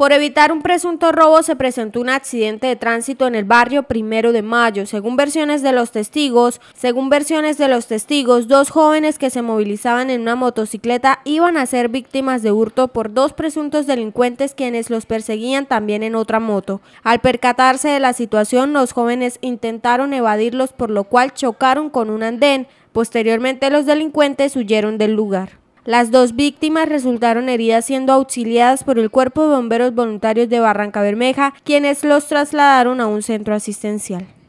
Por evitar un presunto robo se presentó un accidente de tránsito en el barrio Primero de Mayo. Según versiones de los testigos, según versiones de los testigos, dos jóvenes que se movilizaban en una motocicleta iban a ser víctimas de hurto por dos presuntos delincuentes quienes los perseguían también en otra moto. Al percatarse de la situación, los jóvenes intentaron evadirlos por lo cual chocaron con un andén. Posteriormente los delincuentes huyeron del lugar. Las dos víctimas resultaron heridas siendo auxiliadas por el Cuerpo de Bomberos Voluntarios de Barranca Bermeja, quienes los trasladaron a un centro asistencial.